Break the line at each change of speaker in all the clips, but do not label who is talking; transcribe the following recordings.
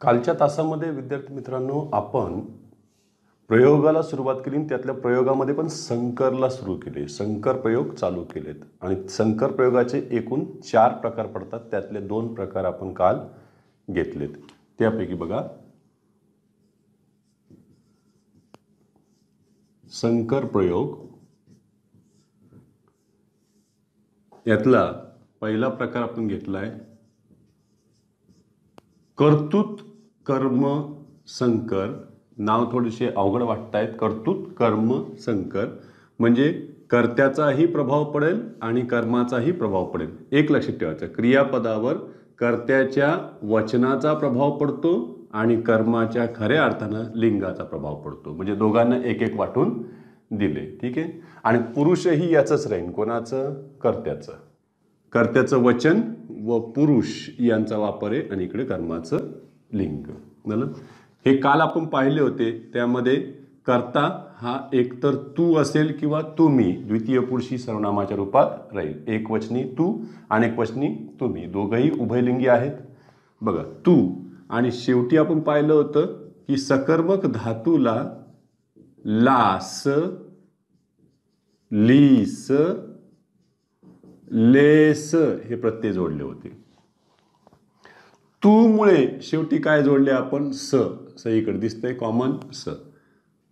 कालच्या तासामध्ये विद्यार्थी मित्रांनो आपण प्रयोगाला सुरुवात केली त्यातल्या प्रयोगामध्ये पण संकरला सुरू केले संकर प्रयोग चालू केलेत आणि संकर प्रयोगाचे एकूण चार प्रकार पडतात त्यातले दोन प्रकार आपण काल घेतलेत त्यापैकी बघा संकर प्रयोग यातला पहिला प्रकार आपण घेतला आहे कर्तृत्व कर्म संकर नाव थोडेसे अवघड वाटत आहेत कर्तृत कर्म संकर म्हणजे कर्त्याचाही प्रभाव पडेल आणि कर्माचाही प्रभाव पडेल एक लक्षात ठेवायचं क्रियापदावर कर्त्याच्या वचनाचा प्रभाव पडतो आणि कर्माच्या खऱ्या अर्थानं लिंगाचा प्रभाव पडतो म्हणजे दोघांना एक एक वाटून दिले ठीक आहे आणि पुरुषही याचंच राहीन कोणाचं कर्त्याचं कर्त्याचं वचन व पुरुष यांचा वापर आहे आणि इकडे कर्माचं लिंग झालं हे काल आपण पाहिले होते त्यामध्ये कर्ता हा एकतर तू असेल किंवा तुम्ही द्वितीय पुरुषी सर्वनामाच्या रूपात राहील एकवचनी तू आणि वचनी तुम्ही दोघही उभयलिंगी आहेत बघा तू आणि शेवटी आपण पाहिलं होतं की सकर्मक धातूला लास लीस लेस हे प्रत्यय जोडले होते मुळे शेवटी काय जोडले आपण स सईकडे दिसतंय कॉमन स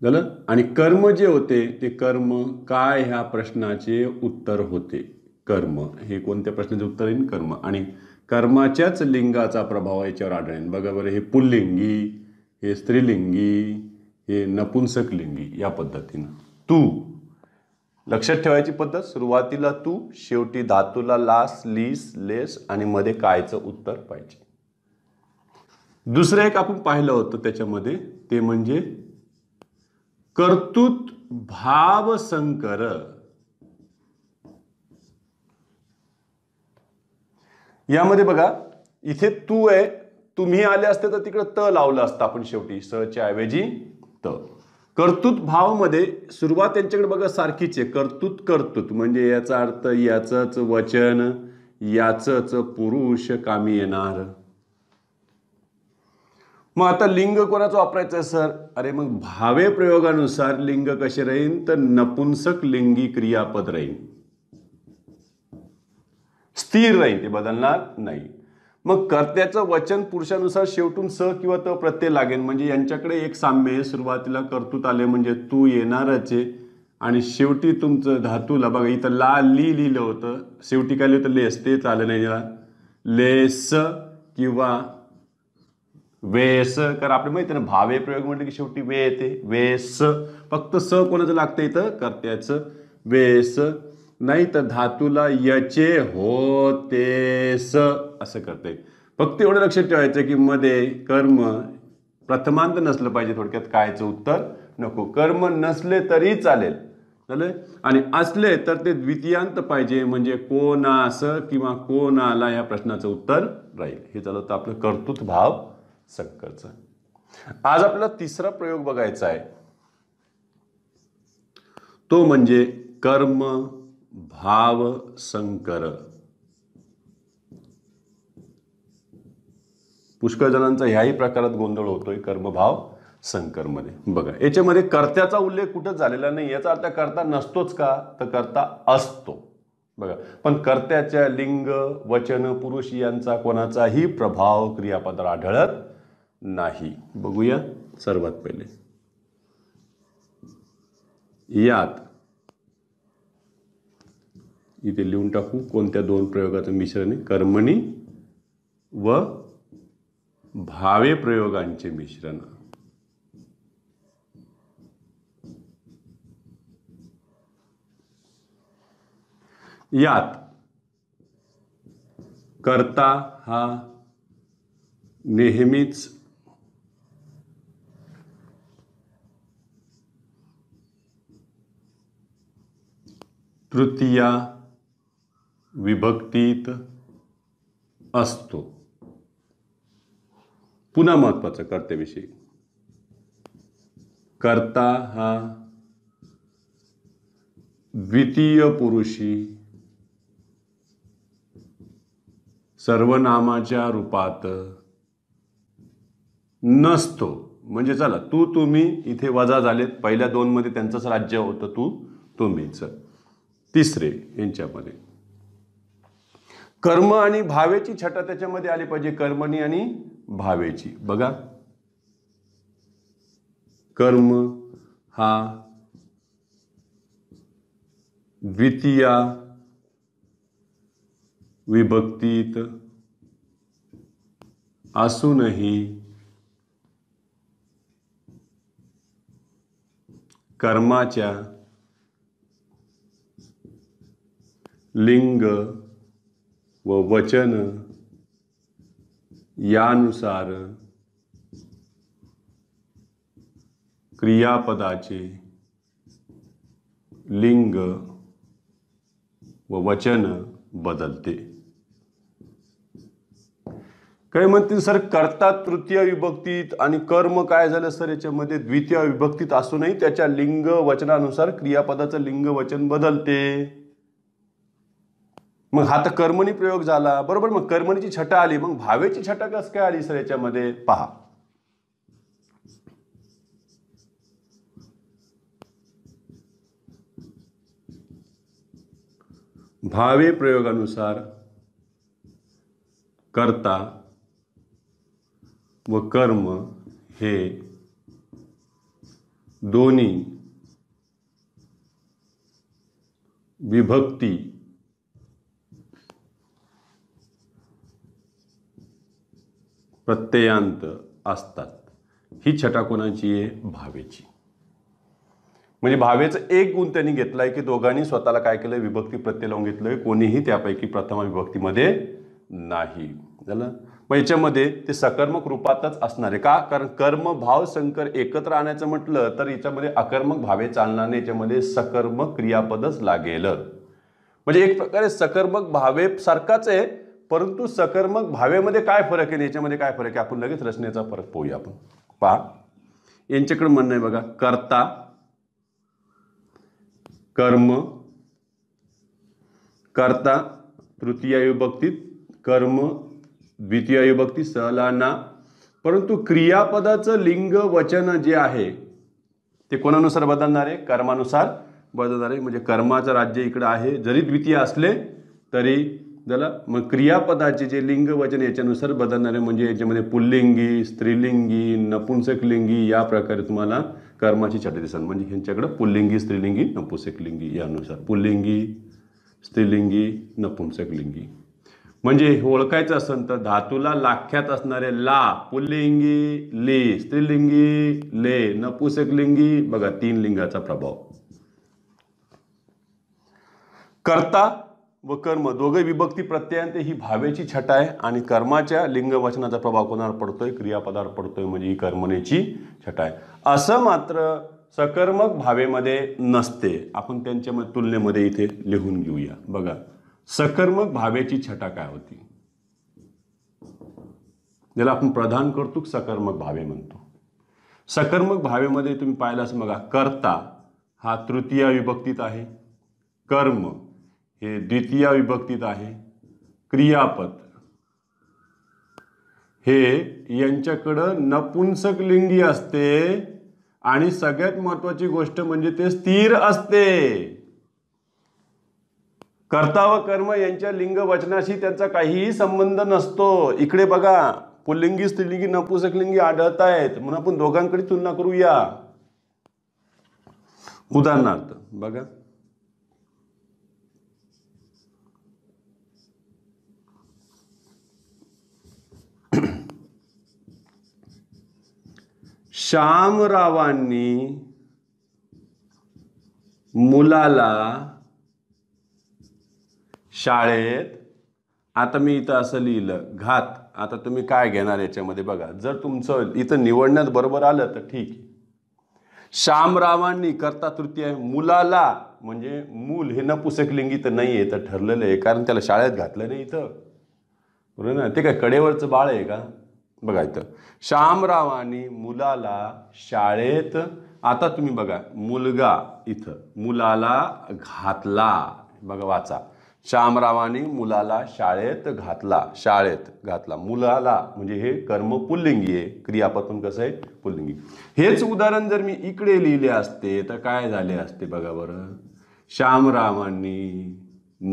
झालं आणि कर्म जे होते ते कर्म काय ह्या प्रश्नाचे उत्तर होते कर्म हे कोणत्या प्रश्नाचे उत्तर येईल कर्म आणि कर्माच्याच लिंगाचा प्रभाव याच्यावर आढळेल बघा बरं हे पुल्लिंगी हे स्त्रीलिंगी हे नपुंसकलिंगी या पद्धतीनं तू लक्षात ठेवायची पद्धत सुरुवातीला तू शेवटी धातूला लास लीस लेस आणि मध्ये कायचं उत्तर पाहिजे दुसरं एक आपण पाहिलं होतं त्याच्यामध्ये ते म्हणजे कर्तृत भाव संकर यामध्ये बघा इथे तू आहे तुम्ही आले असते तर तिकडे त लावलं असतं आपण शेवटी स च्या ऐवजी त भाव भावमध्ये सुरुवात त्यांच्याकडे बघा सारखीच आहे कर्तृत कर्तृत म्हणजे याचा अर्थ याचंच वचन याचंच पुरुष कामी येणार मग आता लिंग कोणाचं वापरायचं आहे सर अरे मग भावे प्रयोगानुसार लिंग कसे राहीन तर नपुंसक लिंगी क्रियापद राहीन स्थिर राहील ते बदलणार नाही मग कर्त्याचं वचन पुरुषानुसार शेवटून स किंवा त प्रत्यय लागेल म्हणजे यांच्याकडे एक साम्य आहे सुरुवातीला कर्तृत आले म्हणजे तू येणारच आहे आणि शेवटी तुमचं धातूला बघा इथं ला ली लिहिलं होतं शेवटी काय लिहिलं होतं लेस ते चाललं नाही लेस किंवा वेस कारण आपले माहिती ना भावे प्रयोग म्हटलं की शेवटी वे येते वेस फक्त स कोणाचं लागतं इथं कर्त्याचं वेस नाही तर धातूला यचे होते स असं करते फक्त एवढं लक्षात ठेवायचं की मध्ये कर्म प्रथमांत नसलं पाहिजे थोडक्यात कायचं उत्तर नको कर्म नसले तरी चालेल चालेल आणि असले तर ते द्वितीयांत पाहिजे म्हणजे कोणास किंवा कोणाला या प्रश्नाचं उत्तर राहील हे झालं तर आपलं कर्तृत्व भाव सक्करचा आज आपला तिसरा प्रयोग बघायचा आहे तो म्हणजे कर्म भाव संकर पुष्कळ जणांचा ह्याही प्रकारात गोंधळ होतोय कर्मभाव संकरमध्ये बघा याच्यामध्ये कर्त्याचा उल्लेख कुठं झालेला नाही याचा अर्थ कर्ता नसतोच का तर कर्ता असतो बघा पण कर्त्याच्या लिंग वचन पुरुष यांचा कोणाचाही प्रभाव क्रियापदर आढळत नाही बघूया सर्वात पहिले यात इथे लिहून टाकू कोणत्या दोन प्रयोगाचं मिश्रण आहे कर्मणी व भावे प्रयोगांचे मिश्रण यात कर्ता हा नेहमीच तृतीया विभक्तीत असतो पुन्हा महत्वाचा कर्त्याविषयी कर्ता हा द्वितीय पुरुषी सर्वनामाच्या रूपात नसतो म्हणजे चला तू तुम्ही इथे वजा झालेत पहिल्या दोन मध्ये त्यांचंच राज्य होतं तू तुम्हीच तिसरे यांच्यामध्ये कर्म आणि भावेची छटा त्याच्यामध्ये आली पाहिजे कर्मणी आणि भावेची बघा कर्म हा द्वितीया विभक्तीत असूनही कर्माच्या लिंग व वचन यानुसार क्रियापदाचे लिंग व वचन बदलते काय म्हणतील सर कर्ता तृतीय विभक्तीत आणि कर्म काय झालं सर याच्यामध्ये द्वितीय विभक्तीत असूनही त्याच्या लिंग वचनानुसार क्रियापदाचं लिंग वचन बदलते मग हा तर कर्मणी प्रयोग झाला बरोबर मग कर्मणीची छटा आली मग भावेची छटा कस काय आली सर याच्यामध्ये पहा भावे प्रयोगानुसार कर्ता व कर्म हे दोन्ही विभक्ती प्रत्ययांत असतात ही छटा कोणाची आहे भावेची म्हणजे भावेचं एक गुण त्यांनी घेतला आहे की दोघांनी स्वतःला काय केलं विभक्ती प्रत्यय लावून घेतलंय कोणीही त्यापैकी प्रथम विभक्तीमध्ये नाही झालं मग याच्यामध्ये ते सकर्मक रूपातच असणार आहे का कारण कर्म भाव संकर एकत्र आणायचं म्हटलं तर याच्यामध्ये अकर्मक भावे चालणार नाही याच्यामध्ये सकर्मक क्रियापदच लागेल म्हणजे एक प्रकारे सकर्मक भावे सारखाच आहे परंतु सकर्मक भावेमध्ये काय फरक आहे याच्यामध्ये काय फरक आहे आपण लगेच रचनेचा फरक पाहूया आपण पहा यांच्याकडे म्हणणं आहे बघा कर्ता कर्म कर्ता तृतीय विभक्तीत कर्म द्वितीय विभक्ती सलाना परंतु क्रियापदाचं लिंग वचन जे आहे ते कोणानुसार बदलणार आहे कर्मानुसार बदलणार आहे म्हणजे कर्माचं राज्य इकडं आहे जरी द्वितीय असले तरी झालं मग क्रियापदाचे जे लिंग वचन याच्यानुसार बदलणारे म्हणजे याच्यामध्ये पुल्लिंगी स्त्रीलिंगी नपुंसकलिंगी या प्रकारे तुम्हाला कर्माची छटे दिसतात म्हणजे ह्यांच्याकडं पुल्लिंगी स्त्रीलिंगी नपुंसकलिंगी यानुसार पुल्लिंगी स्त्रीलिंगी नपुंसकलिंगी म्हणजे ओळखायचं असेल तर धातूला लाख्यात असणारे ला पुल्लिंगी ली स्त्रीलिंगी ले नपुसकलिंगी बघा तीन लिंगाचा प्रभाव करता व कर्म दोघे विभक्ती प्रत्ययांते ही भावेची छटा आहे आणि कर्माच्या लिंगवचनाचा प्रभाव कोणावर पडतोय क्रियापदार पडतोय म्हणजे ही कर्मनेची छटा आहे असं मात्र सकर्मक भावेमध्ये नसते आपण त्यांच्या तुलनेमध्ये इथे लिहून घेऊया बघा सकर्मक भावेची छटा काय होती ज्याला आपण प्रधान करतो सकर्मक भावे म्हणतो सकर्मक भावेमध्ये तुम्ही पाहिलं असं बघा कर्ता हा तृतीय विभक्तीत आहे कर्म हे द्वितीय विभक्तीत आहे क्रियापद हे यांच्याकडं नपुंसक लिंगी असते आणि सगळ्यात महत्वाची गोष्ट म्हणजे ते स्थिर असते कर्ता व कर्म यांच्या लिंग वचनाशी त्यांचा काहीही संबंध नसतो इकडे बघा पुल्लिंगी स्त्रीलिंगी नपुंसकलिंगी आढळत आहेत म्हणून आपण दोघांकडे तुलना करूया
उदाहरणार्थ
बघा श्यामरावांनी मुलाला शाळेत आता मी इथं असं लिहिलं घात आता तुम्ही काय घेणार याच्यामध्ये बघा जर तुमचं इथं निवडण्यात बरोबर आलं तर ठीक श्यामरावांनी करता तृतीय मुलाला म्हणजे मूल हे नपुसक लिंगी तर नाही आहे तर ठरलेलं आहे कारण त्याला शाळेत घातलं नाही इथं बरोबर ना ते काय कडेवरचं बाळ आहे का बघायचं श्यामरावानी मुलाला शाळेत आता तुम्ही बघा मुलगा इथं मुलाला घातला बघा वाचा श्यामरावानी मुलाला शाळेत घातला शाळेत घातला मुलाला म्हणजे हे कर्म पुल्लिंगी आहे क्रियापासून कसं आहे पुल्लिंगी हेच उदाहरण जर मी इकडे लिहिले असते तर काय झाले असते बघा बरं श्यामरावांनी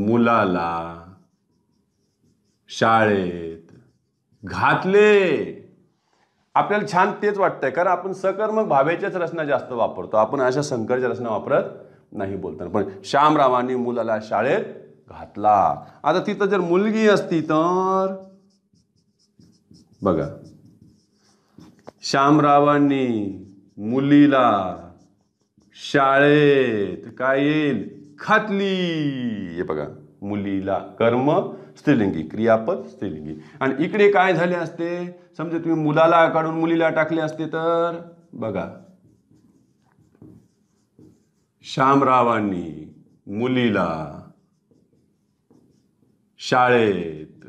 मुलाला शाळेत घातले आपल्याला छान तेच वाटतंय कारण आपण सकर्मक भावेच्याच रचना जास्त वापरतो आपण अशा संकरच्या रचना वापरत नाही बोलताना पण श्यामरावांनी मुलाला शाळेत घातला आता तिथं जर मुलगी असती तर बघा श्यामरावांनी मुलीला शाळेत काय येईल खातली हे बघा मुलीला कर्म स्त्रीलिंगी क्रियापद स्त्रीलिंगी आणि इकडे काय झाले असते समजा तुम्ही मुलाला काढून मुलीला टाकले असते तर बघा श्यामरावांनी मुलीला शाळेत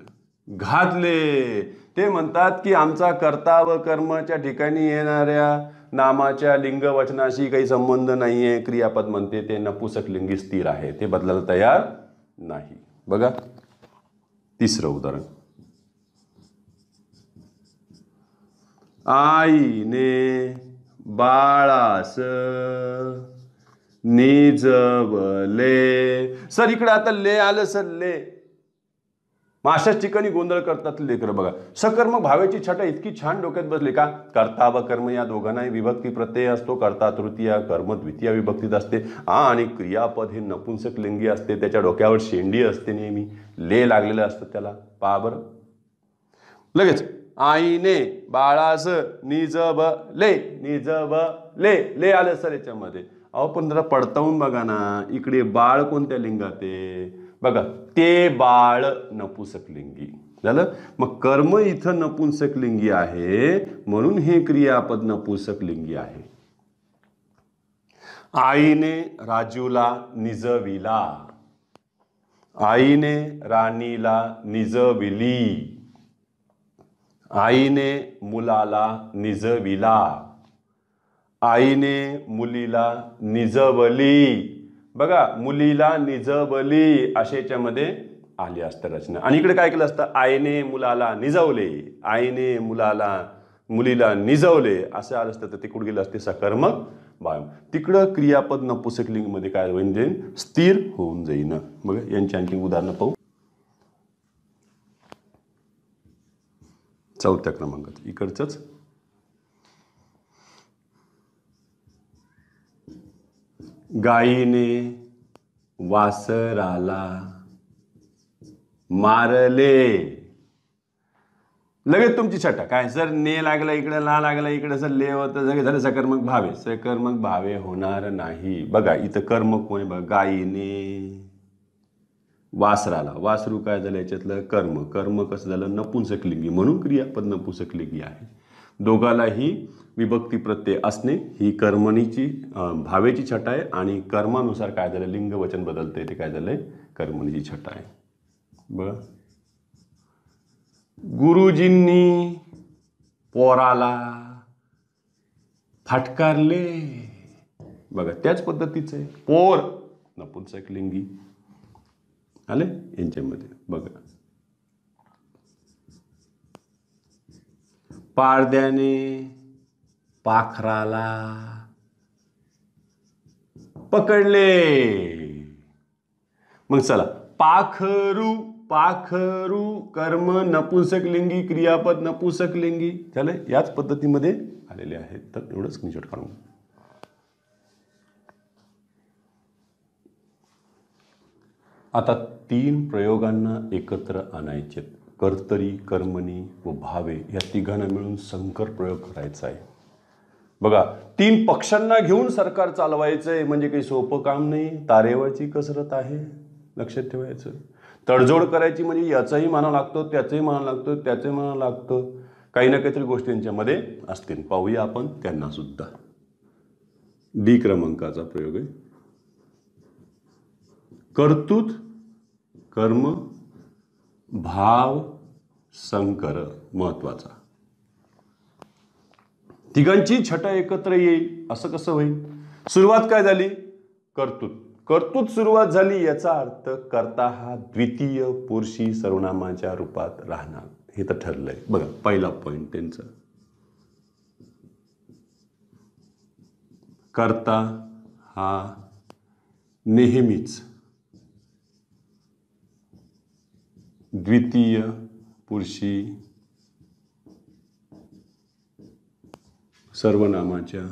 घातले ते म्हणतात की आमचा कर्ता व कर्माच्या ठिकाणी येणाऱ्या नामाच्या लिंग वचनाशी काही संबंध नाही आहे क्रियापद म्हणते ते नपुसक लिंगी स्थिर आहे ते बदलायला तयार नाही बघा तिसरं उदाहरण आईने बाळास निजवले सर इकडे आता ले आलं सर ले मग अशाच ठिकाणी गोंधळ करतात लेकर बघा सकर्मक भावेची छटा इतकी छान डोक्यात बसली का कर्ता व कर्म या दोघांनाही विभक्ती प्रत्यय असतो कर्ता तृतीय कर्म द्वितीय विभक्तीत असते आ आणि क्रियापद हे नपुंसक लिंगी असते त्याच्या डोक्यावर शेंडी असते नेहमी ले लागलेलं असतं त्याला पहा बर लगेच आईने बाळास निजब ले निजब ले ले आलं सर याच्यामध्ये अहो पण जरा पडतावून बघा ना इकडे बाळ कोणत्या लिंगात आहे बघा ते बाळ नपुसकलिंगी झालं मग कर्म इथं नपुंसकलिंगी आहे म्हणून हे क्रियापद लिंगी आहे आईने राजूला निजविला आईने राणीला निजविली आईने मुलाला निजविला आईने मुलीला निजवली बघा मुलीला निजवली आशेच्यामध्ये आली असतं रचना आणि इकडे काय केलं असतं आईने मुलाला निजवले आईने मुलाला मुलीला निजवले असं आलं असतं तर तिकडं गेलं असते सकर्मक बाय तिकडं क्रियापद मध्ये काय होऊन जाईल स्थिर होऊन जाईन बघा यांची आणखी उदाहरणं पाहू चौथ्या क्रमांकात इकडचंच गायीने वासराला मारले लगेच तुमची छटा काय सर ने लागला इकडे ला लागला इकडे सर ले होत सगळे झालं सकर्मक भावे सकर्मक भावे होणार नाही बघा इथं कर्म कोण बघा गायीने वासराला वासरू काय झालं याच्यातलं कर्म कर्म कसं झालं नपुंसकलिंगी म्हणून क्रियापद नपुंसकलिंगी आहे दोघालाही विभक्ती प्रत्यय असणे ही कर्मणीची भावेची छटा आहे आणि कर्मानुसार काय झालं लिंग वचन बदलते ते काय झालंय कर्मणीची छटा आहे ब गुरुजींनी पोराला फटकारले बघा त्याच पद्धतीचं आहे पोर नपुंसक लिंगी आले यांच्यामध्ये बघा पारद्याने पाखराला पकडले मग चला पाखरू पाखरू कर्म लिंगी क्रियापद लिंगी झालं याच पद्धतीमध्ये आलेले आहेत तर एवढंच स्क्रीनशॉट काढून आता तीन प्रयोगांना एकत्र आणायचे कर्तरी कर्मणी व भावे या तिघांना मिळून संकर प्रयोग करायचा आहे बघा तीन पक्षांना घेऊन सरकार चालवायचं आहे म्हणजे काही सोपं काम नाही तारेवरची कसरत आहे लक्षात ठेवायचं तडजोड करायची म्हणजे याचाही माना लागतो त्याचंही माना लागतो त्याचंही माना लागतं काही ना काहीतरी गोष्टी यांच्यामध्ये असतील पाहूया आपण त्यांना सुद्धा डी क्रमांकाचा प्रयोग आहे कर्तृत कर्म भाव संकर महत्वाचा तिघांची छटा एकत्र येईल असं कसं होईल सुरुवात काय झाली कर्तुत. कर्तुत सुरुवात झाली याचा अर्थ करता हा द्वितीय पुरुषी सर्वनामाच्या रूपात राहणार हे तर ठरलंय बघा पहिला पॉइंट त्यांचा करता हा नेहमीच द्वितीय पुरुषी सर्वनामाच्या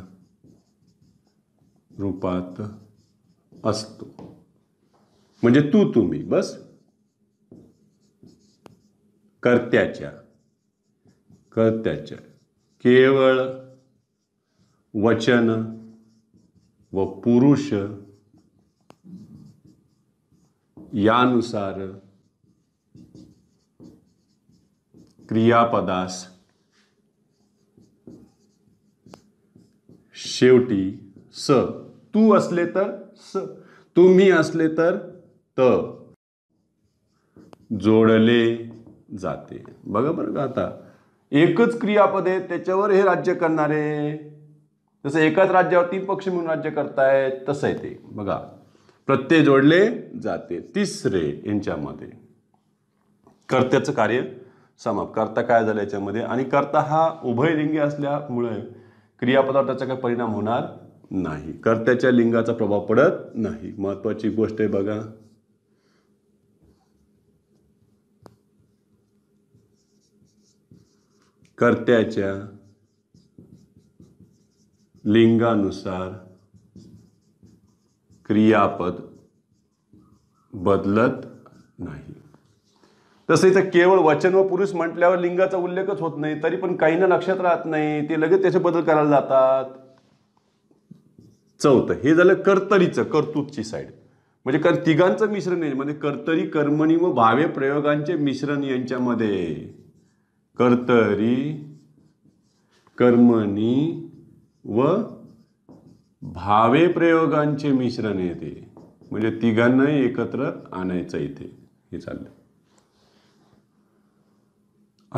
रूपात असतो म्हणजे तू तुम्ही बस कर्त्याच्या कर्त्याच्या केवळ वचन व पुरुष यानुसार क्रियापदास शेवटी स तू असले तर स तुम्ही असले तर त जोडले जाते बघा बरं का आता एकच क्रियापद आहे त्याच्यावर हे राज्य करणारे जसं एकाच राज्यावर तीन पक्ष म्हणून राज्य करतायत तसं आहे ते बघा प्रत्यय जोडले जाते तिसरे यांच्यामध्ये कर्त्याचं कार्य समाप कर्ता काय झाला याच्यामध्ये आणि कर्ता हा उभयलिंगी असल्यामुळे क्रियापदार्थाचा काही परिणाम होणार नाही कर्त्याच्या लिंगाचा प्रभाव पडत नाही महत्वाची गोष्ट आहे बघा कर्त्याच्या लिंगानुसार क्रियापद बदलत नाही तसं इथं केवळ वचन व पुरुष म्हटल्यावर लिंगाचा उल्लेखच होत नाही तरी पण ना लक्षात राहत नाही ते लगेच त्याचे बदल करायला जातात चौथं हे झालं कर्तरीचं कर्तुतची साईड म्हणजे कारण तिघांचं मिश्रण आहे म्हणजे कर्तरी कर्मणी व भावे प्रयोगांचे मिश्रण यांच्यामध्ये कर्तरी कर्मणी व भावे प्रयोगांचे मिश्रण येते म्हणजे तिघांनाही एकत्र आणायचं इथे हे चाललं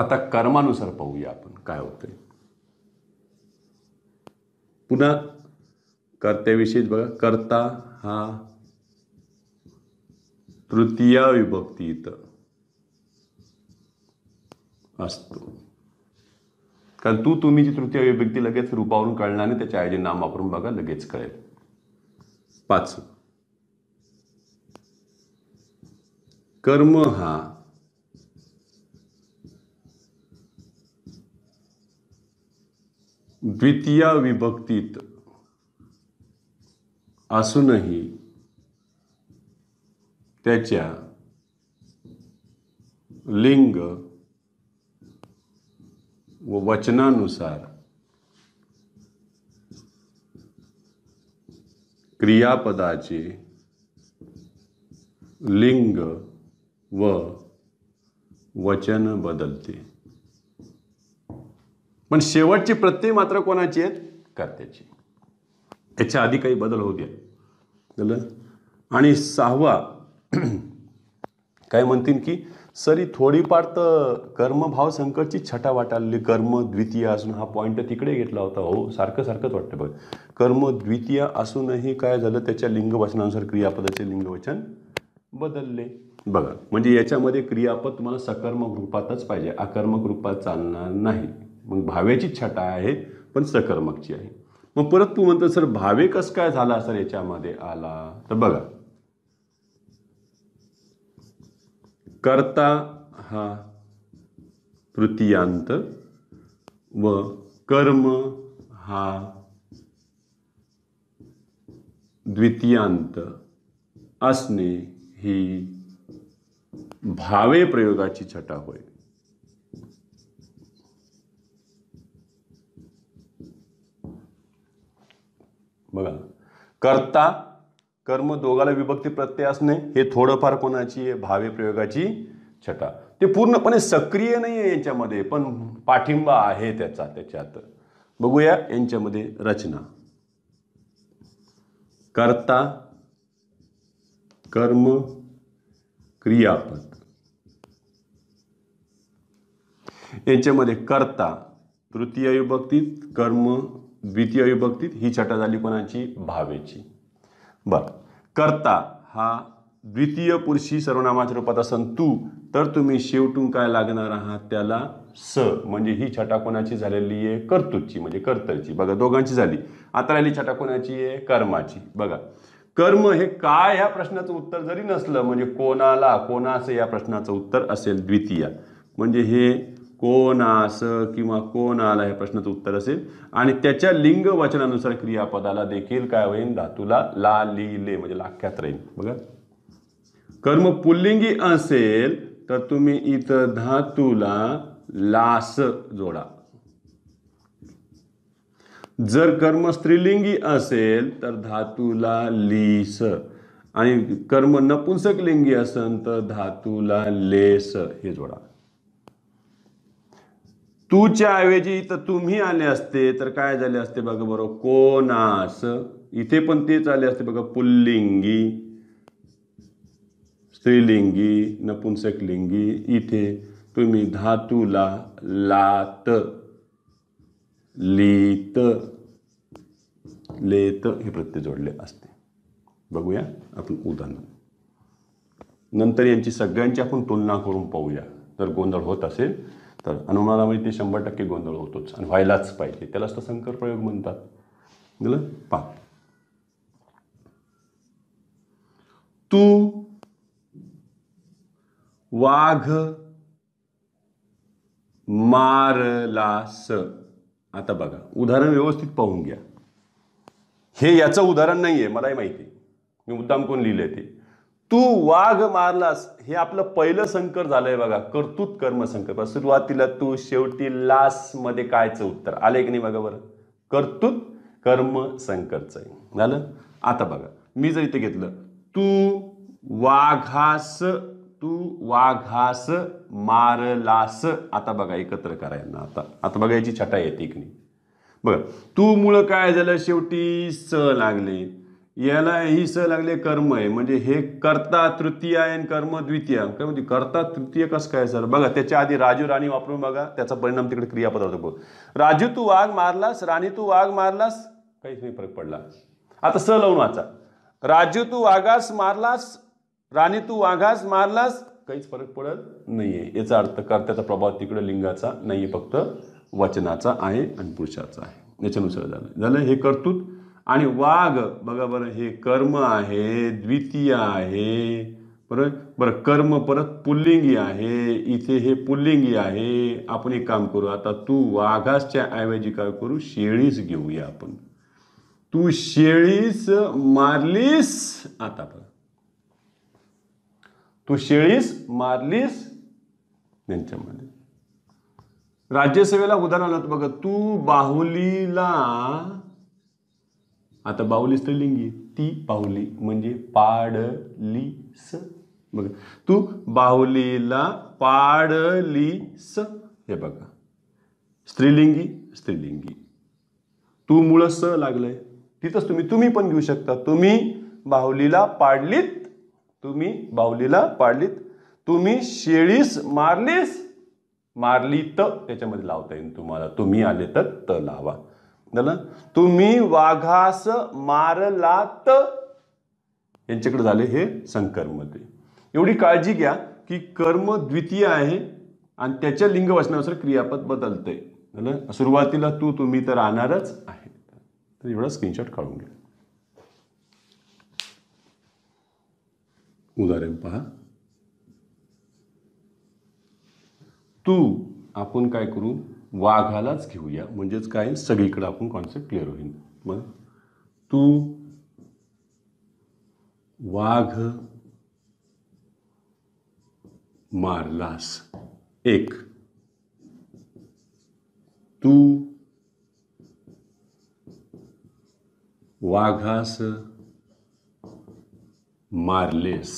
आता कर्मानुसार पाहूया आपण काय होतंय पुन्हा कर्त्याविषयीच बघा कर्ता हा तृतीय विभक्तीत असतो कारण तू तुम्ही जी तृतीय विभक्ती लगेच रूपावरून कळणार आणि त्याच्या आयोजन नाम वापरून बघा लगेच कळेल पाच कर्म हा द्वितीया विभक्तीत असूनही त्याच्या लिंग व वचनानुसार क्रियापदाचे लिंग व वचन बदलते पण शेवटची प्रत्यय मात्र कोणाची आहेत कर्त्याची याच्या आधी काही बदल होऊ द्या आणि सहावा काय म्हणतील की सरी थोडीफार तर कर्मभाव संकटची छटा वाटाली कर्म द्वितीय असून हा पॉईंट तिकडे घेतला होता हो सारखं सारखंच वाटतं बघ कर्म द्वितीय असूनही काय झालं त्याच्या लिंगवचनानुसार क्रियापदाचे लिंगवचन बदलले बघा म्हणजे याच्यामध्ये क्रियापद तुम्हाला सकर्मक रूपातच पाहिजे अकर्मक रूपात चालणार नाही मग भावेची छटा आहे पण सकर्मकची आहे मग परत तू म्हणतो सर भावे कसं काय झाला सर याच्यामध्ये आला तर बघा कर्ता हा तृतीयांत व कर्म हा द्वितीयांत असणे ही भावे प्रयोगाची छटा होय बघा कर्ता कर्म दोघाला विभक्ती प्रत्यय असणे हे थोडंफार कोणाची आहे भावे प्रयोगाची छटा ते पूर्णपणे सक्रिय नाही आहे यांच्यामध्ये पण पाठिंबा आहे त्याचा त्याच्यात बघूया यांच्यामध्ये रचना कर्ता कर्म क्रियापद यांच्यामध्ये कर्ता तृतीय विभक्तीत कर्म द्वितीय विभक्तीत ही छटा झाली कोणाची भावेची बरं कर्ता हा द्वितीय पुरुषी सर्वनामाच्या रूपात असन तू तर तुम्ही शेवटून काय लागणार आहात त्याला स म्हणजे ही छटा कोणाची झालेली आहे कर्तुची म्हणजे कर्तरची बघा दोघांची झाली आता राहिली छटा कोणाची आहे कर्माची बघा कर्म हे काय ह्या प्रश्नाचं उत्तर जरी नसलं म्हणजे कोणाला कोणाचं या प्रश्नाचं उत्तर असेल द्वितीय म्हणजे हे कोण आस किंवा कोण आला हे प्रश्नाचं उत्तर असेल आणि त्याच्या लिंग वचनानुसार क्रियापदाला देखील काय होईल धातूला ला लिहिले म्हणजे लाख्यात राहील बघा कर्म पुल्लिंगी असेल तर तुम्ही इथं धातूला लास जोडा जर कर्म स्त्रीलिंगी असेल तर धातूला लीस आणि कर्म नपुंसकलिंगी असेल तर धातूला लेस हे जोडा तूच्या ऐवजी इथं तुम्ही आले असते तर काय झाले असते बघा बरोबर कोणास इथे पण तेच आले असते बघा पुल्लिंगी स्त्रीलिंगी नपुंसकलिंगी इथे तुम्ही धातूला लात लीत लेत हे प्रत्यय जोडले असते बघूया आपण उदाहरण नंतर यांची सगळ्यांची आपण तुलना करून पाहूया तर गोंधळ होत असेल तर अनुमानामध्ये ते शंभर टक्के गोंधळ होतोच आणि व्हायलाच पाहिजे त्यालाच तर संकर प्रयोग म्हणतात गेलं पा तू वाघ मारलास आता बघा उदाहरण व्यवस्थित पाहून घ्या हे याचं उदाहरण नाही आहे मलाही माहिती मी मुद्दाम कोण लिहिलं ते तू वाघ मारलास हे आपलं पहिलं संकर झालंय बघा कर्तृत कर्मसंकल्प सुरुवातीला तू शेवटी लास मध्ये कायचं उत्तर आलंय की नाही बघा बरं कर्तृत कर्म संकरच आहे झालं आता बघा मी जर इथे घेतलं तू वाघास तू वाघास मारलास आता बघा एकत्र करायला आता आता बघा याची छटा येते की नाही बघा तू मुळं काय झालं शेवटी स लागले याला ही स लागले कर्म आहे म्हणजे हे कर्ता तृतीय आहे आणि कर्म द्वितीय काय म्हणजे कर्ता तृतीय कसं काय सर बघा त्याच्या आधी राजू राणी वापरून बघा त्याचा परिणाम तिकडे क्रियापद होतो राजू तू वाघ मारलास राणी तू वाघ मारलास काहीच नाही फरक पडला आता स लावून वाचा राजू तू वाघास मारलास राणी तू वाघास मारलास काहीच फरक पडत नाहीये याचा अर्थ कर्त्याचा प्रभाव तिकडे लिंगाचा नाहीये फक्त वचनाचा आहे आणि पुरुषाचा आहे याच्यानुसार झालं झालं हे कर्तृत्व आणि वाघ बघा बरं हे कर्म आहे द्वितीय आहे बरं बरं कर्म परत पुल्लिंगी आहे इथे हे पुल्लिंगी आहे आपण एक काम करू आता तू वाघासच्या ऐवजी काय करू शेळीस घेऊया आपण तू शेळीस मारलीस आता बघ तू शेळीस मारलीस त्यांच्यामध्ये राज्यसेवेला उदाहरणार्थ बघा तू बाहुलीला आता बाहुली स्त्रीलिंगी ती बाहुली म्हणजे स मग तू बाहुलीला पाडली स हे बघा स्त्रीलिंगी स्त्रीलिंगी तू मुळ स लागलंय तिथंच तुम्ही तुम्ही पण घेऊ शकता तुम्ही बाहुलीला पाडलीत तुम्ही बाहुलीला पाडलीत तुम्ही शेळीस मारलीस मारली त त्याच्यामध्ये लावता येईल तुम्हाला तुम्ही आले तर त लावा तुम्ही वाघास मारलात यांच्याकडे झाले हे संकर्मते एवढी काळजी घ्या की कर्म द्वितीय आहे आणि त्याच्या लिंगवचनानुसार क्रियापद बदलतंय सुरुवातीला तू तुम्ही तर राहणारच आहे तर एवढा स्क्रीनशॉट काढून घ्या उदाहरण पहा तू आपण काय करू वाघालाच घेऊया म्हणजेच काय सगळीकडे आपण कॉन्सेप्ट क्लिअर होईल मग तू वाघ मारलास एक तू वाघास मारलेस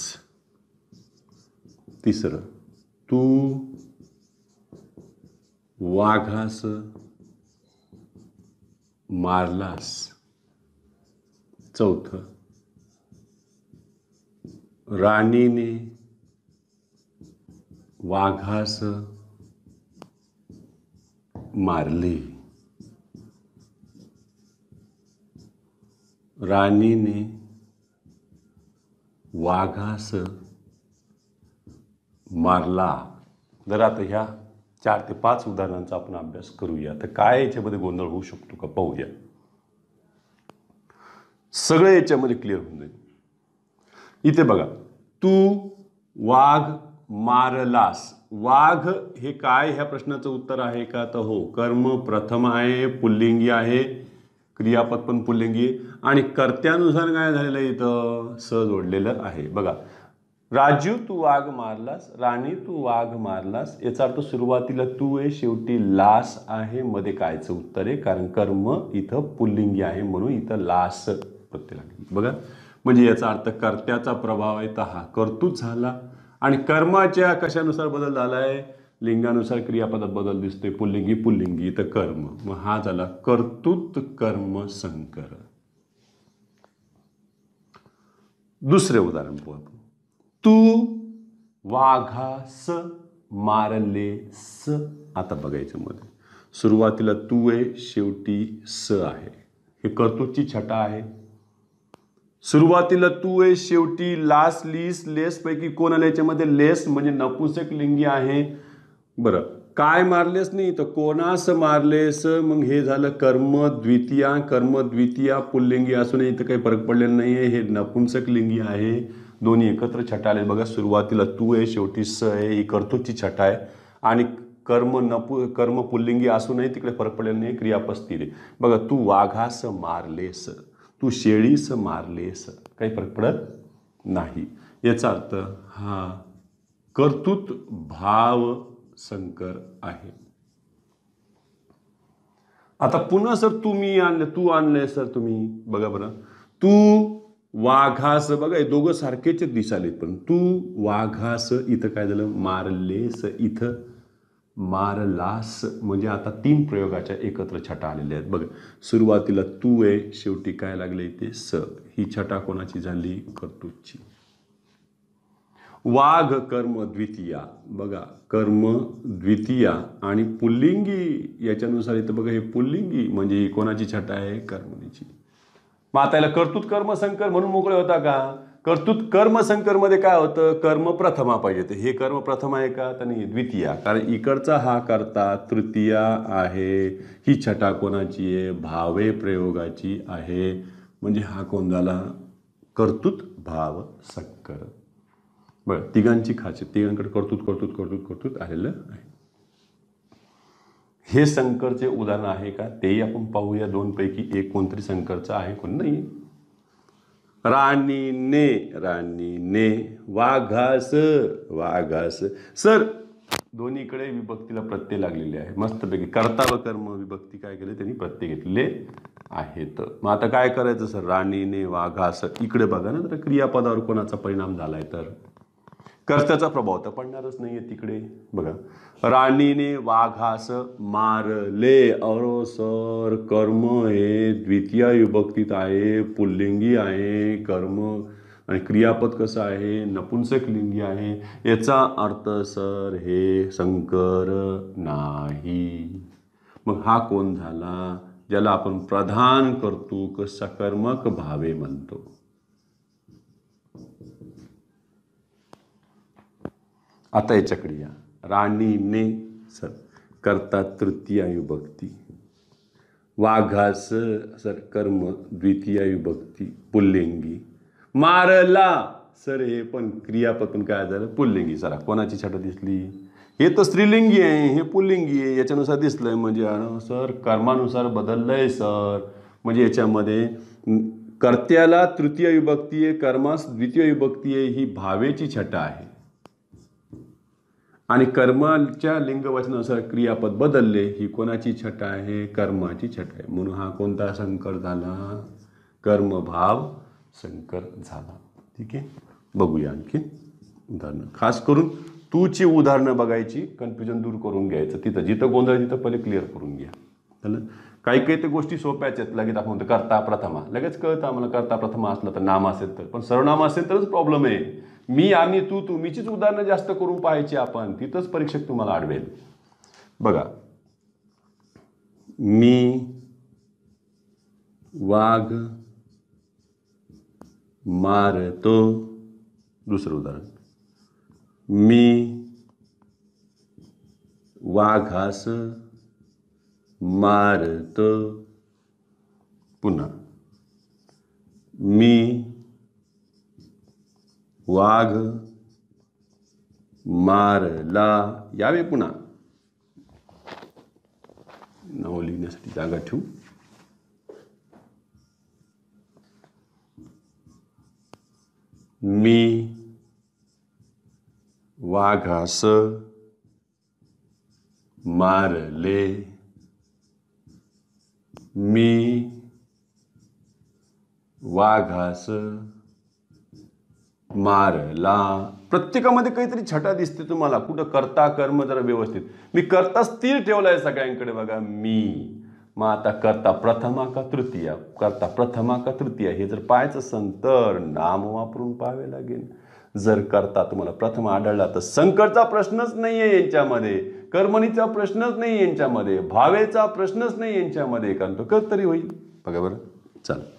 तिसरं तू वाघास मारलास चौथ राणीने वाघास मारले राणीने वाघास मारला जर आता ह्या चार ते पाच उदाहरणांचा आपण अभ्यास करूया तर काय याच्यामध्ये गोंधळ होऊ शकतो का पाहूया सगळे याच्यामध्ये क्लिअर होऊन जाईल इथे बघा तू वाघ मारलास वाघ हे काय ह्या प्रश्नाचं उत्तर आहे का तर हो कर्म प्रथम आहे पुल्लिंगी आहे क्रियापद पण पुल्लिंगी आणि कर्त्यानुसार काय झालेलं इथं स जोडलेलं आहे बघा राजू तू वाघ मारलास राणी तू वाघ मारलास याचा अर्थ सुरुवातीला तू आहे शेवटी लास आहे मध्ये कायचं उत्तर आहे कारण कर्म इथं पुल्लिंगी आहे म्हणून इथं लास प्रत्यय लागेल बघा म्हणजे याचा अर्थ कर्त्याचा प्रभाव आहे तर हा कर्तूच झाला आणि कर्माच्या कशानुसार बदल झाला आहे लिंगानुसार क्रियापदात बदल दिसतोय पुल्लिंगी पुल्लिंगी तर कर्म मग हा झाला कर्तृत्व कर्म संकर दुसरे उदाहरण पाहू तू वाघास मारलेस आता बघायचं मध्ये सुरुवातीला तू आहे शेवटी स आहे हे कर्तुची छटा आहे सुरुवातीला तू आहे शेवटी लास लीस लेस पैकी कोण आलं याच्यामध्ये लेस म्हणजे नपुसक लिंगी आहे बरं काय मारलेस नाही तर कोणास मारलेस मग हे झालं कर्म द्वितीया कर्म द्वितीया पुल्लिंगी असून इथं काही फरक पडलेला नाही आहे हे नपुंसक लिंगी आहे दोन्ही एकत्र छटा आले बघा सुरुवातीला तू आहे शेवटी स आहे ही कर्तुची छटा आहे आणि कर्म नपु कर्म पुल्लिंगी असूनही तिकडे फरक पडलेला नाही क्रियापस्थिर आहे बघा तू वाघास मारलेस तू शेळीस मारलेस काही फरक पडत नाही याचा अर्थ हा कर्तृत भाव संकर आहे आता पुन्हा सर तुम्ही आणले तू आणले सर तुम्ही बघा बरं तू वाघास बघा दोघं सारखेच दिसालेत पण तू वाघास इथं काय झालं मारलेस इथं मारलास म्हणजे आता तीन प्रयोगाच्या एकत्र छटा आलेल्या आहेत बघा सुरुवातीला तू आहे शेवटी काय लागले इथे स ही छटा कोणाची झाली कर्तुची वाघ कर्म द्वितीया बघा कर्म द्वितीया आणि पुल्लिंगी याच्यानुसार इथं बघा हे पुल्लिंगी म्हणजे ही कोणाची छटा आहे कर्मणीची मग आता याला कर्तृत कर्मसंकर म्हणून मोकळे होता का कर्तृत मध्ये काय होतं कर्म प्रथमा पाहिजे हे कर्म प्रथम आहे का तर नाही द्वितीया कारण इकडचा हा करता तृतीया आहे ही छटा कोणाची आहे भावे प्रयोगाची आहे म्हणजे हा कोण झाला कर्तृत भाव सक्कर बरं तिघांची खासियत तिघांकडे कर्तृत कर्तृत कर्तृत कर्तृत आलेलं आहे हे संकरचे उदाहरण आहे का तेही आपण पाहूया दोनपैकी एक कोणतरी संकरचं आहे कोण नाही राणीने ने वाघास वाघास सर दोन्हीकडे विभक्तीला प्रत्यय लागलेले आहे मस्तपैकी कर्ता व कर्म विभक्ती काय केले त्यांनी प्रत्यय घेतले आहेत मग आता काय करायचं सर राणीने वाघास इकडे बघा ना तर क्रियापदावर कोणाचा परिणाम झालाय तर कर्त्याचा प्रभाव तर पडणारच नाहीये तिकडे बघा राणीने वाघास मारले अरो सर कर्म हे द्वितीय विभक्तीत आहे पुल्लिंगी आहे कर्म आणि क्रियापद कसं आहे नपुंसक लिंगी आहे याचा अर्थ सर हे शंकर नाही मग हा कोण झाला ज्याला आपण प्रधान कर्तुक सकर्मक भावे म्हणतो आता याच्याकडे या राणी ने सर करता विभक्ती वाघास सर कर्म विभक्ती पुल्लिंगी मारला सर हे पण क्रियापतून काय झालं पुल्लिंगी सरा कोणाची छटा दिसली हे तर स्त्रीलिंगी आहे हे पुल्लिंगी आहे याच्यानुसार दिसलंय म्हणजे सर कर्मानुसार बदललंय सर म्हणजे याच्यामध्ये कर्त्याला तृतीय विभक्ती आहे कर्मास द्वितीय विभक्ती आहे ही भावेची छटा आहे आणि कर्माच्या लिंगवचनानुसार क्रियापद बदलले ही कोणाची छटा आहे कर्माची छटा आहे म्हणून हा कोणता संकर झाला कर्मभाव संकर झाला ठीक आहे बघूया आणखी उदाहरणं खास करून तूची उदाहरणं बघायची कन्फ्युजन दूर करून घ्यायचं तिथं जिथं गोंधळ तिथं पहिले क्लिअर करून घ्या झालं काही काही ते गोष्टी सोप्याच आहेत लगेच आपण करता प्रथमा लगेच कळतं आम्हाला करता प्रथमा असलं तर नाम असेल तर पण सर्वनाम असेल तरच प्रॉब्लेम आहे मी आम्ही तू तुम्हीचीच उदाहरणं जास्त करून पाहायची आपण तिथंच परीक्षक तुम्हाला आडवेल बघा मी वाघ मारतो दुसरं उदाहरण मी वाघास मारतो पुन्हा मी वाघ मारला यावे पुन्हा नाव लिहिण्यासाठी जागा ठेवू मी वाघास मारले मी वाघास मारला प्रत्येकामध्ये काहीतरी छटा दिसते तुम्हाला कुठं करता कर्म जरा व्यवस्थित मी करता स्थिर ठेवलाय सगळ्यांकडे बघा मी मग आता करता प्रथमा का तृतीया करता प्रथमा का तृतीया हे जर पाहायचं असेल तर नाम वापरून पाहावे लागेल जर करता तुम्हाला प्रथम आढळला तर संकटचा प्रश्नच नाही आहे यांच्यामध्ये कर्मणीचा प्रश्नच नाही यांच्यामध्ये भावेचा प्रश्नच नाही यांच्यामध्ये कारण तो कर्तरी होईल बघा बरं चला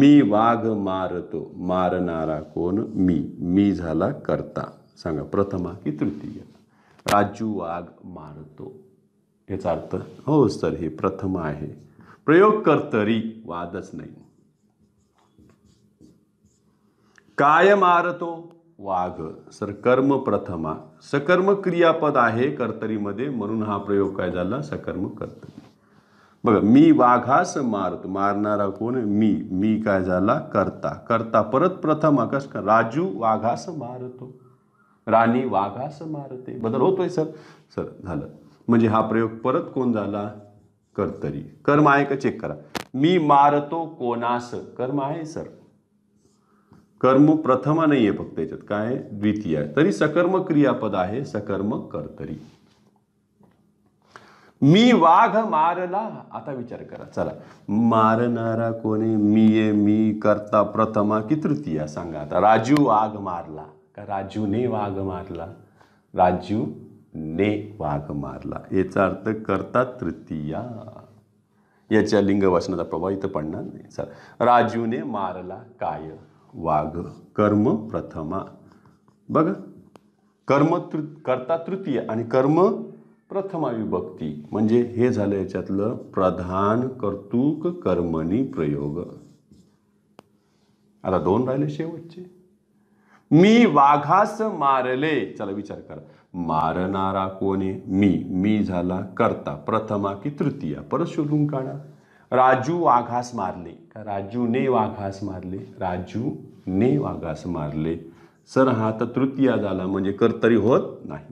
मी वाघ मारतो मारणारा कोण मी मी झाला करता सांगा प्रथमा की तृतीय राजू वाघ मारतो याचा अर्थ हो सर हे प्रथम आहे प्रयोग करतरी वादच नाही काय मारतो वाघ सर कर्म प्रथमा सकर्म क्रियापद आहे कर्तरीमध्ये म्हणून हा प्रयोग काय झाला सकर्म कर्तरी बघा मी वाघास मारत मारणारा कोण मी मी काय झाला करता करता परत प्रथम आकाश राजू वाघास मारतो राणी वाघास मारते बदल होतोय सर सर झालं म्हणजे हा प्रयोग परत कोण झाला कर्तरी कर्म आहे का चेक करा मी मारतो कोणास कर्म आहे सर कर्म प्रथमा नाही आहे फक्त याच्यात काय द्वितीय तरी सकर्म क्रियापद आहे सकर्म कर्तरी मी वाघ मारला आता विचार करा चला मारणारा कोणी मी ये मी करता प्रथमा की तृतीया सांगा आता राजू वाघ मारला का राजूने वाघ मारला राजू ने वाघ मारला याचा अर्थ करता तृतीया याच्या लिंगवाचनाचा प्रभाव इथं पडणार नाही चला राजूने मारला काय वाघ कर्म प्रथमा बघा कर्म तृ करता तृतीया आणि कर्म विभक्ती म्हणजे हे झालं याच्यातलं प्रधान कर्तुक कर्मणी प्रयोग आता दोन राहिले शेवटचे मी वाघास मारले चला विचार करा मारणारा कोणी मी मी झाला करता प्रथमा की तृतीया परत शोधून काढा राजू वाघास मारले का राजू ने वाघास मारले राजू ने वाघास मारले सर हा तर तृतीया झाला म्हणजे कर्तरी होत नाही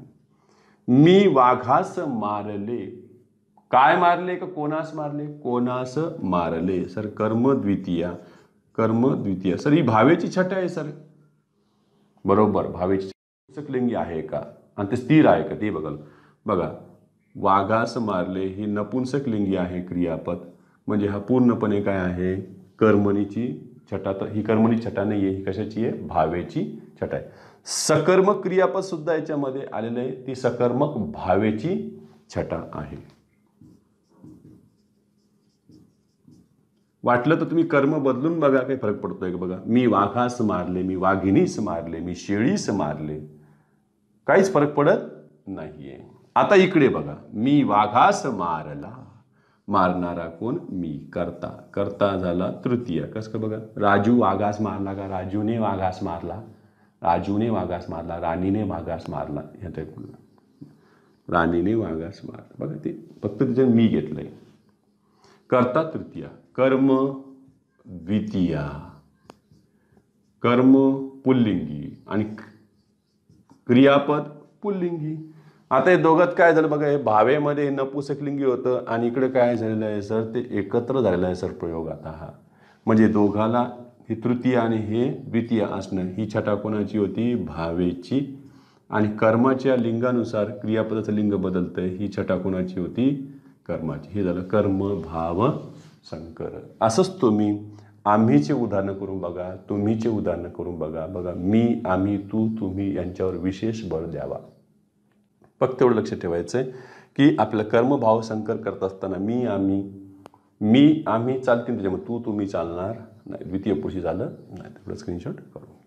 मी वाघास मारले काय मारले का कोणास मारले कोणास मारले सर कर्म द्वितीया कर्म द्वितीय सर ही भावेची छट आहे सर बरोबर भावेची लिंगी आहे का आणि ते स्थिर आहे का ते बघा बघा वाघास मारले ही नपुंसकलिंगी आहे क्रियापद म्हणजे हा पूर्णपणे काय आहे कर्मणीची छटा तर ही कर्मणी छटा नाही आहे ही कशाची आहे भावेची छटा आहे सकर्मक क्रियापद सुद्धा याच्यामध्ये आलेलं आहे ती सकर्मक भावेची छटा आहे वाटलं तर तुम्ही कर्म बदलून बघा काही फरक पडतोय बघा मी वाघास मारले मी वाघिणीस मारले मी शेळीस मारले काहीच फरक पडत नाहीये आता इकडे बघा मी वाघास मारला मारणारा कोण मी करता करता झाला तृतीय कस का बघा राजू वाघास मारला का राजूने वाघास मारला राजूने वाघास मारला राणीने वाघास मारला ह्या राणीने वाघास मारला बघा ते फक्त तिच्या मी घेतलंय करता कर्ता तृतीया कर्म द्वितीया कर्म पुल्लिंगी आणि क्रियापद पुल्लिंगी आता हे दोघात काय झालं बघा हे भावेमध्ये नपुसकलिंगी होतं आणि इकडे काय झालेलं आहे सर ते एकत्र झालेलं आहे सर प्रयोग आता हा म्हणजे दोघाला ही तृतीय आणि हे द्वितीय असणं ही छटा कोणाची होती भावेची आणि कर्माच्या लिंगानुसार क्रियापदाचं लिंग बदलतं ही छटा कोणाची होती कर्माची हे झालं कर्म भाव संकर असंच तुम्ही आम्हीचे उदाहरणं करून बघा तुम्हीचे उदाहरणं करून बघा बघा मी आम्ही तू तुम्ही यांच्यावर विशेष बळ द्यावा फक्त एवढं लक्ष ठेवायचं आहे की आपलं कर्मभाव संकर करत असताना मी आम्ही मी आम्ही चालतील त्याच्यामुळे तू तुम्ही चालणार नाही द्वितीय पुरुषी झालं नाही तेवढं स्क्रीनशॉट करू